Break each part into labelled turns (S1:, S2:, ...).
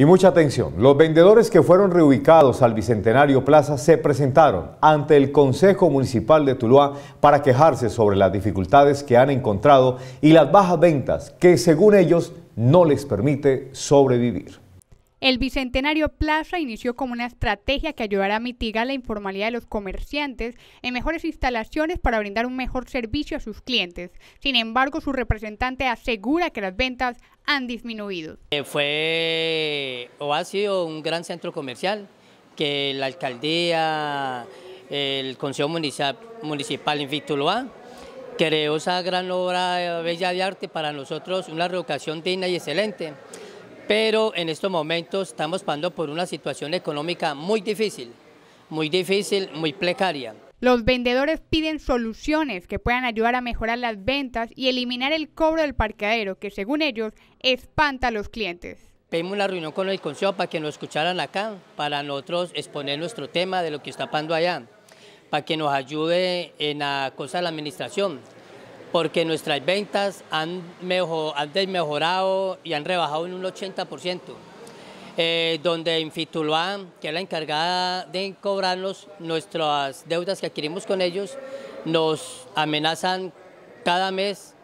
S1: Y mucha atención, los vendedores que fueron reubicados al Bicentenario Plaza se presentaron ante el Consejo Municipal de Tuluá para quejarse sobre las dificultades que han encontrado y las bajas ventas que según ellos no les permite sobrevivir.
S2: El Bicentenario Plaza inició como una estrategia que ayudará a mitigar la informalidad de los comerciantes en mejores instalaciones para brindar un mejor servicio a sus clientes. Sin embargo, su representante asegura que las ventas han disminuido.
S3: Eh, fue o ha sido un gran centro comercial que la alcaldía, el Consejo Municipal en Loa creó esa gran obra eh, bella de arte para nosotros, una revocación digna
S2: y excelente
S3: pero en estos momentos estamos pasando por una situación económica muy difícil, muy difícil, muy precaria.
S2: Los vendedores piden soluciones que puedan ayudar a mejorar las ventas y eliminar el cobro del parqueadero, que según ellos espanta a los clientes.
S3: Pedimos una reunión con el Consejo para que nos escucharan acá, para nosotros exponer nuestro tema de lo que está pasando allá, para que nos ayude en la cosa de la administración, porque nuestras ventas han, desmejorado y han rebajado en un 80%. Eh, donde Infituloa, que es la encargada de cobrarnos nuestras deudas que adquirimos con ellos, nos amenazan cada mes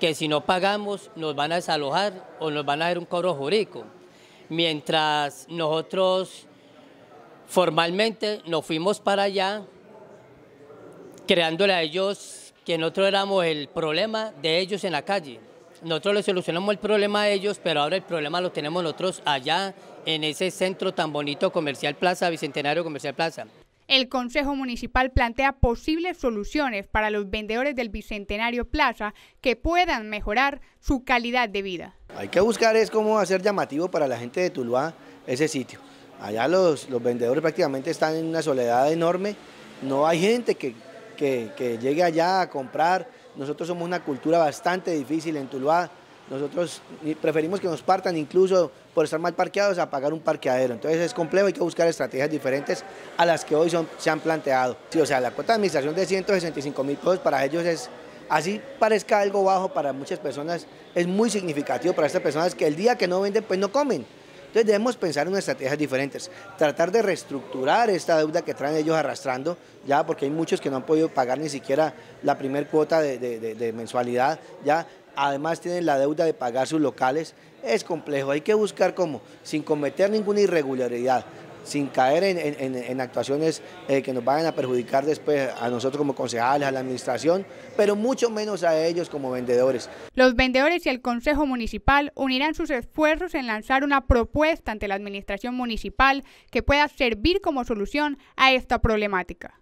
S3: que si no pagamos nos van a desalojar o nos van a hacer un cobro jurídico. Mientras nosotros formalmente nos fuimos para allá, creándole a ellos que nosotros éramos el problema de ellos en la calle. Nosotros les solucionamos el problema a ellos, pero ahora el problema lo tenemos nosotros allá en ese centro tan bonito comercial Plaza, Bicentenario Comercial Plaza.
S2: El Consejo Municipal plantea posibles soluciones para los vendedores del Bicentenario Plaza que puedan mejorar su calidad de vida.
S3: Hay
S4: que buscar es cómo hacer llamativo para la gente de Tuluá ese sitio. Allá los, los vendedores prácticamente están en una soledad enorme, no hay gente que que, llegue allá a comprar. Nosotros somos una cultura bastante difícil en Tuluá. Nosotros preferimos que nos partan incluso por estar mal parqueados a pagar un parqueadero. Entonces es complejo, hay que buscar estrategias diferentes a las que hoy se han planteado. Sí, o sea, la cuota de administración de 165 mil pesos para ellos es, así parezca algo bajo para muchas personas, es muy significativo para estas personas que el día que no venden pues no comen. Entonces debemos pensar en estrategias diferentes, tratar de reestructurar esta deuda que traen ellos arrastrando, ya porque hay muchos que no han podido pagar ni siquiera la primer cuota de, de mensualidad, ya además tienen la deuda de pagar sus locales, es complejo, hay que buscar cómo, sin cometer ninguna irregularidad, sin caer en, actuaciones eh, que nos vayan a perjudicar después a nosotros como concejales, a la administración, pero mucho menos a ellos como vendedores.
S2: Los vendedores y el Consejo Municipal unirán sus esfuerzos en lanzar una propuesta ante la administración municipal que pueda servir como solución a esta problemática.